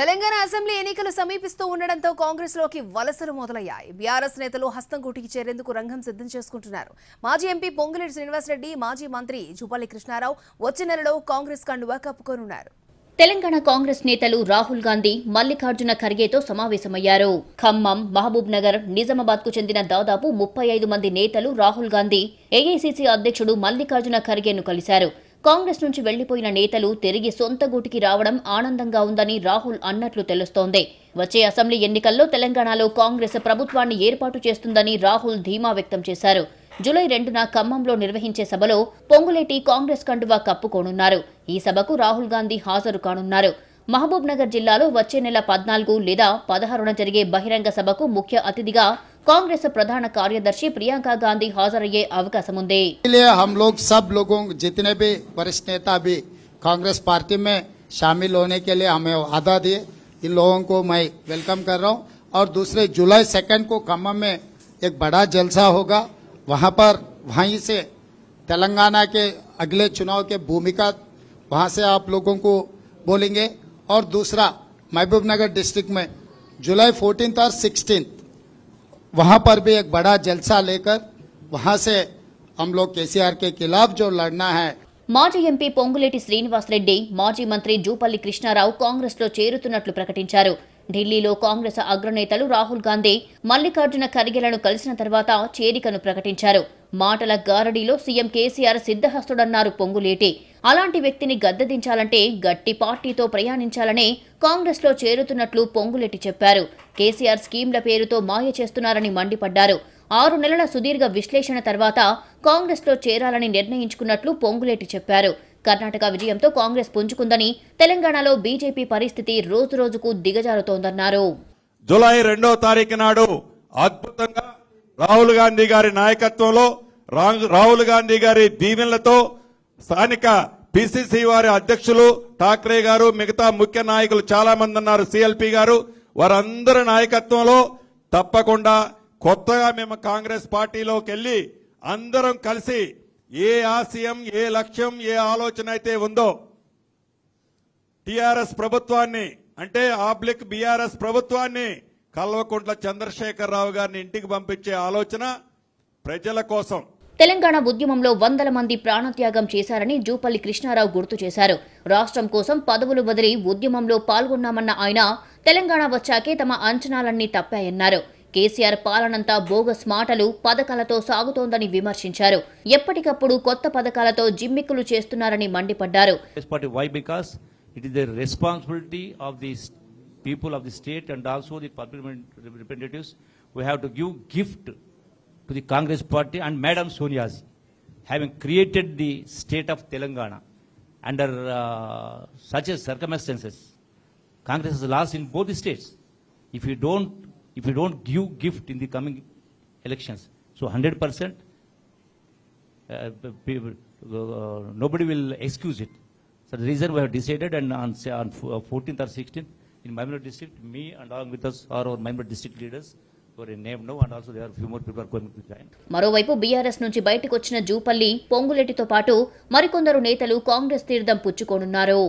Telangana assembly ఎన్నికలు సమీపిస్తూ ఉండడంతో కాంగ్రెస్ లోకి వలసలు మొదలయ్యాయి బీఆర్ఎస్ నేతలు హస్తం కూటికి చేరేందుకు రంగం సిద్ధం చేసుకుంటున్నారు మాజీ ఎంపీ పొంగులేటి శ్రీనివాసరెడ్డి మాజీ మంత్రి జుపల్లి కృష్ణారావు వచ్చే నెలలో కాంగ్రెస్ కండువా కప్పుకోనున్నారు తెలంగాణ కాంగ్రెస్ నేతలు రాహుల్ గాంధీ మల్లికార్జున ఖర్గేతో సమావేశమయ్యారు ఖమ్మం మహబూబ్ నగర్ నిజామాబాద్ కు చెందిన దాదాపు ముప్పై ఐదు మంది నేతలు రాహుల్ గాంధీ ఏఐసీసీ అధ్యక్షుడు మల్లికార్జున ఖర్గేను కలిశారు కాంగ్రెస్ నుంచి వెళ్లిపోయిన నేతలు తిరిగి సొంత గూటికి రావడం ఆనందంగా ఉందని రాహుల్ అన్నట్లు తెలుస్తోంది వచ్చే అసెంబ్లీ ఎన్నికల్లో తెలంగాణలో కాంగ్రెస్ ప్రభుత్వాన్ని ఏర్పాటు చేస్తుందని రాహుల్ ధీమా వ్యక్తం చేశారు జూలై రెండున ఖమ్మంలో నిర్వహించే సభలో పొంగులేటి కాంగ్రెస్ కండువా కప్పుకోనున్నారు ఈ సభకు రాహుల్ గాంధీ హాజరు కానున్నారు మహబూబ్ నగర్ జిల్లాలో వచ్చే నెల పద్నాలుగు లేదా పదహారున జరిగే బహిరంగ సభకు ముఖ్య అతిథిగా कांग्रेस प्रधान कार्यदर्शी ಪ್ರಿಯಾಂಕಾ गांधी ಹಾಜರయ్యే ಅವಕಾಶముంది इसलिए हम लोग सब लोगों जितने भी वरिष्ठ नेता भी कांग्रेस पार्टी में शामिल होने के लिए हमें आधा दिए इन लोगों को मैं वेलकम कर रहा हूँ और दूसरे जुलाई सेकंड को खम्मा में एक बड़ा जलसा होगा वहाँ पर वहीं से तेलंगाना के अगले चुनाव के भूमिका वहाँ से आप लोगों को बोलेंगे और दूसरा महबूब नगर डिस्ट्रिक्ट में जुलाई फोर्टीन और सिक्सटीन वहाँ पर भी एक बड़ा जलसा लेकर वहाँ से हम लोग के के खिलाफ जो लड़ना है మాజీ ఎంపీ పొంగులేటి శ్రీనివాసరెడ్డి మాజీ మంత్రి జూపల్లి కృష్ణారావు కాంగ్రెస్లో చేరుతున్నట్లు ప్రకటించారు ఢిల్లీలో కాంగ్రెస్ అగ్రనేతలు రాహుల్ గాంధీ మల్లికార్జున ఖర్గేలను కలిసిన తర్వాత చేరికను ప్రకటించారు మాటల గారడీలో సీఎం కేసీఆర్ సిద్ధహస్తుడన్నారు పొంగులేటి అలాంటి వ్యక్తిని గద్దదించాలంటే గట్టి పార్టీతో ప్రయాణించాలని కాంగ్రెస్లో చేరుతున్నట్లు పొంగులేటి చెప్పారు కేసీఆర్ స్కీంల పేరుతో మాయ చేస్తున్నారని మండిపడ్డారు ఆరు నెలల సుదీర్ఘ విశ్లేషణ తర్వాత కాంగ్రెస్లో చేరాలని నిర్ణయించుకున్నట్లు పొంగులేటి చెప్పారు కర్ణాటక విజయంతో కాంగ్రెస్ పుంజుకుందని తెలంగాణలో బీజేపీ పరిస్థితి రోజు రోజుకు దిగజారుతోందన్నారు జూలై రెండో తారీఖు నాడు అద్భుతంగా రాహుల్ గాంధీ గారి నాయకత్వంలో రాహుల్ గాంధీ గారి దీవెనలతో స్థానిక పిసిసి వారి అధ్యక్షులు ఠాక్రే గారు మిగతా ముఖ్య నాయకులు చాలా మంది ఉన్నారు సిఎల్పి గారు వారందరి నాయకత్వంలో తప్పకుండా కొత్తగా మేము కాంగ్రెస్ పార్టీలోకి వెళ్ళి అందరం కలిసి ఏ ఆశయం ఏ లక్ష్యం ఏ ఆలోచన అయితే ఉందో టిఆర్ఎస్ ప్రభుత్వాన్ని అంటే ఆబ్లిక్ బీఆర్ఎస్ ప్రభుత్వాన్ని కల్వకుంట్ల చంద్రశేఖరరావు గారిని ఇంటికి పంపించే ఆలోచన ప్రజల కోసం తెలంగాణ ఉద్యమంలో వందల మంది ప్రాణత్యాగం చేశారని జూపల్లి కృష్ణారావు గుర్తు చేశారు రాష్ట్రం కోసం పదవులు వదిలి ఉద్యమంలో పాల్గొన్నామన్న ఆయన తెలంగాణ వచ్చాకే తమ అంచనాలన్నీ తప్పాయన్నారు కేసీఆర్ పాలనంతా బోగస్ మాటలు పథకాలతో సాగుతోందని విమర్శించారు ఎప్పటికప్పుడు కొత్త పథకాలతో జిమ్మిక్కులు చేస్తున్నారని మండిపడ్డారు people of the state and also the parliament representatives. We have to give gift to the Congress party and Madam Sonia having created the state of Telangana under uh, such a circumstances. Congress has lost in both the states. If you don't if you don't give gift in the coming elections. So 100%, uh, people, uh, nobody will excuse it. So the reason we have decided and on, on 14th or 16th in Maimuna district, me and along with us are our Maimuna district leaders, మరోవైపు బీఆర్ఎస్ నుంచి బయటకు వచ్చిన జూపల్లి పొంగులెట్టితో పాటు మరికొందరు నేతలు కాంగ్రెస్ తీర్థం పుచ్చుకోనున్నారు